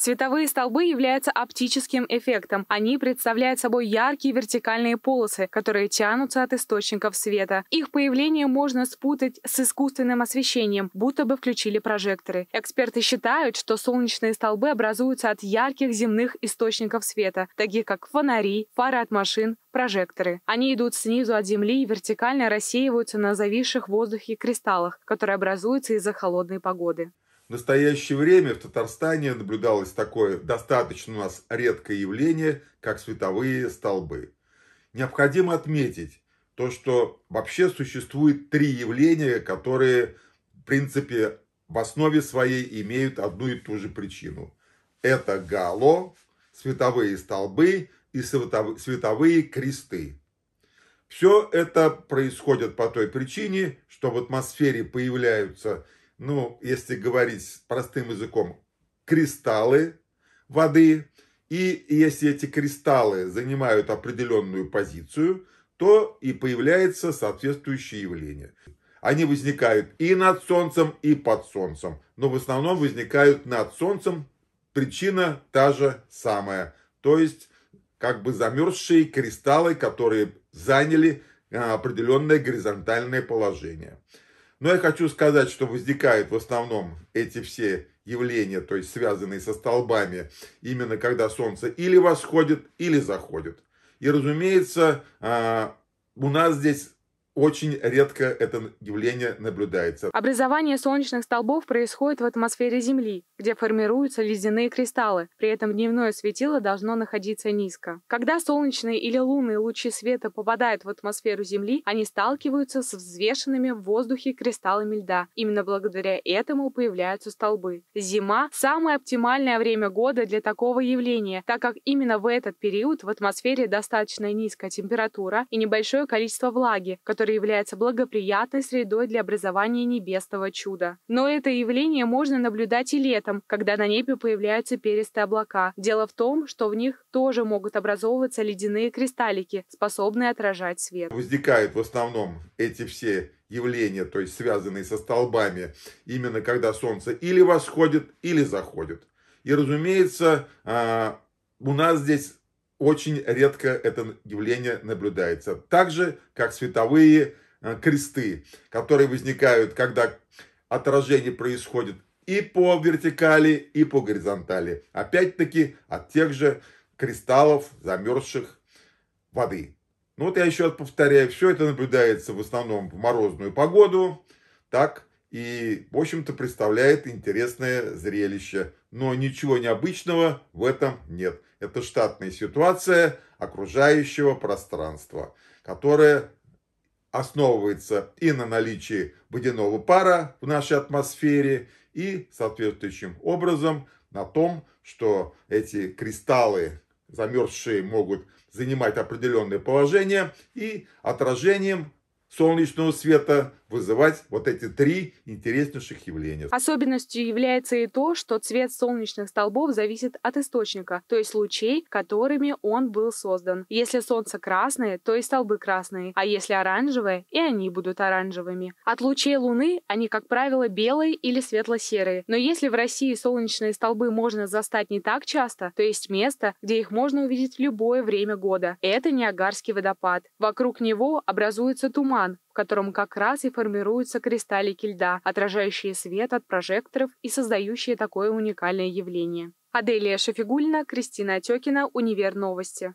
Световые столбы являются оптическим эффектом. Они представляют собой яркие вертикальные полосы, которые тянутся от источников света. Их появление можно спутать с искусственным освещением, будто бы включили прожекторы. Эксперты считают, что солнечные столбы образуются от ярких земных источников света, таких как фонари, фары от машин, прожекторы. Они идут снизу от Земли и вертикально рассеиваются на зависших в воздухе кристаллах, которые образуются из-за холодной погоды. В настоящее время в Татарстане наблюдалось такое достаточно у нас редкое явление, как световые столбы. Необходимо отметить то, что вообще существует три явления, которые, в принципе, в основе своей имеют одну и ту же причину. Это гало, световые столбы и световые кресты. Все это происходит по той причине, что в атмосфере появляются ну, если говорить простым языком, кристаллы воды. И если эти кристаллы занимают определенную позицию, то и появляется соответствующее явление. Они возникают и над Солнцем, и под Солнцем. Но в основном возникают над Солнцем. Причина та же самая. То есть, как бы замерзшие кристаллы, которые заняли а, определенное горизонтальное положение. Но я хочу сказать, что возникают в основном эти все явления, то есть связанные со столбами, именно когда солнце или восходит, или заходит. И, разумеется, а, у нас здесь очень редко это явление наблюдается. Образование солнечных столбов происходит в атмосфере Земли, где формируются ледяные кристаллы, при этом дневное светило должно находиться низко. Когда солнечные или лунные лучи света попадают в атмосферу Земли, они сталкиваются с взвешенными в воздухе кристаллами льда. Именно благодаря этому появляются столбы. Зима – самое оптимальное время года для такого явления, так как именно в этот период в атмосфере достаточно низкая температура и небольшое количество влаги, которое который является благоприятной средой для образования небесного чуда. Но это явление можно наблюдать и летом, когда на небе появляются перистые облака. Дело в том, что в них тоже могут образовываться ледяные кристаллики, способные отражать свет. Возникают в основном эти все явления, то есть связанные со столбами, именно когда солнце или восходит, или заходит. И, разумеется, а, у нас здесь очень редко это явление наблюдается. Так же, как световые э, кресты, которые возникают, когда отражение происходит и по вертикали, и по горизонтали. Опять-таки от тех же кристаллов, замерзших воды. Ну вот я еще раз повторяю, все это наблюдается в основном в морозную погоду. Так, и, в общем-то, представляет интересное зрелище. Но ничего необычного в этом нет. Это штатная ситуация окружающего пространства, которая основывается и на наличии водяного пара в нашей атмосфере, и соответствующим образом на том, что эти кристаллы замерзшие могут занимать определенное положение и отражением солнечного света вызывать вот эти три интереснейших явления. Особенностью является и то, что цвет солнечных столбов зависит от источника, то есть лучей, которыми он был создан. Если солнце красное, то и столбы красные, а если оранжевое, и они будут оранжевыми. От лучей Луны они, как правило, белые или светло-серые. Но если в России солнечные столбы можно застать не так часто, то есть место, где их можно увидеть в любое время года. Это Ниагарский водопад. Вокруг него образуется туман, котором как раз и формируются кристаллики льда, отражающие свет от прожекторов и создающие такое уникальное явление. Аделия Шафигульна, Кристина Отекина, Универ Новости.